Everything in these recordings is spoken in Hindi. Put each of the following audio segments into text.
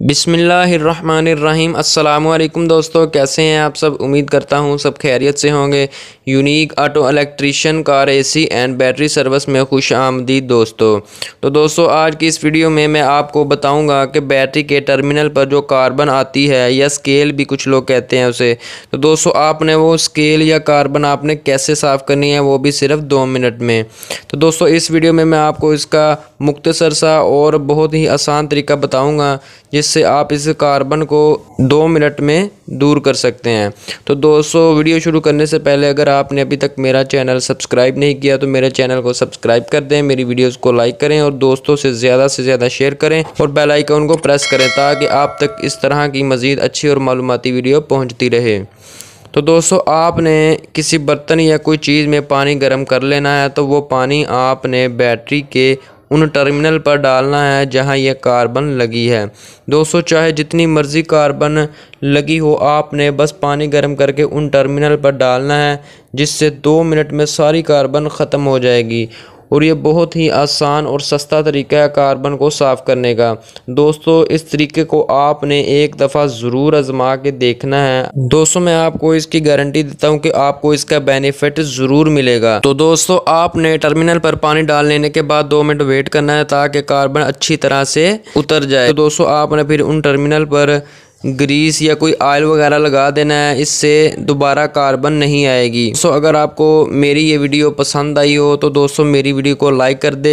बिसमीम् अल्लाम दोस्तों कैसे हैं आप सब उम्मीद करता हूं सब खैरियत से होंगे unique auto electrician car AC and battery service में खुश आमदीद दोस्तों तो दोस्तों आज की इस वीडियो में मैं आपको बताऊंगा कि बैटरी के टर्मिनल पर जो कार्बन आती है या स्केल भी कुछ लोग कहते हैं उसे तो दोस्तों आपने वो स्केल या कार्बन आपने कैसे साफ़ करनी है वो भी सिर्फ दो मिनट में तो दोस्तों इस वीडियो में मैं आपको इसका मुख्तसर सा और बहुत ही आसान तरीका बताऊँगा जिस जिससे आप इस कार्बन को दो मिनट में दूर कर सकते हैं तो दोस्तों वीडियो शुरू करने से पहले अगर आपने अभी तक मेरा चैनल सब्सक्राइब नहीं किया तो मेरे चैनल को सब्सक्राइब कर दें मेरी वीडियोस को लाइक करें और दोस्तों से ज़्यादा से ज़्यादा शेयर करें और बेल आइकन को प्रेस करें ताकि आप तक इस तरह की मज़ीद अच्छी और मालूमती वीडियो पहुँचती रहे तो दोस्तों आपने किसी बर्तन या कोई चीज़ में पानी गर्म कर लेना है तो वो पानी आपने बैटरी के उन टर्मिनल पर डालना है जहां यह कार्बन लगी है दोस्तों चाहे जितनी मर्ज़ी कार्बन लगी हो आपने बस पानी गर्म करके उन टर्मिनल पर डालना है जिससे दो मिनट में सारी कार्बन ख़त्म हो जाएगी और ये बहुत ही आसान और सस्ता तरीका है कार्बन को साफ़ करने का दोस्तों इस तरीके को आपने एक दफ़ा ज़रूर आजमा के देखना है दोस्तों मैं आपको इसकी गारंटी देता हूँ कि आपको इसका बेनिफिट ज़रूर मिलेगा तो दोस्तों आपने टर्मिनल पर पानी डाल लेने के बाद दो मिनट वेट करना है ताकि कार्बन अच्छी तरह से उतर जाए तो दोस्तों आपने फिर उन टर्मिनल पर ग्रीस या कोई आयल वगैरह लगा देना है इससे दोबारा कार्बन नहीं आएगी सो अगर आपको मेरी ये वीडियो पसंद आई हो तो दोस्तों मेरी वीडियो को लाइक कर दे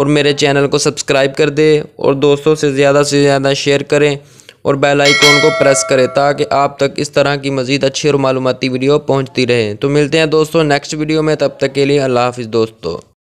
और मेरे चैनल को सब्सक्राइब कर दे और दोस्तों से ज़्यादा से ज़्यादा शेयर करें और बेल आइकॉन को प्रेस करें ताकि आप तक इस तरह की मज़ीद अच्छी और मालूमती वीडियो पहुंचती रहे तो मिलते हैं दोस्तों नेक्स्ट वीडियो में तब तक के लिए अल्लाह हाफिज़ दोस्तों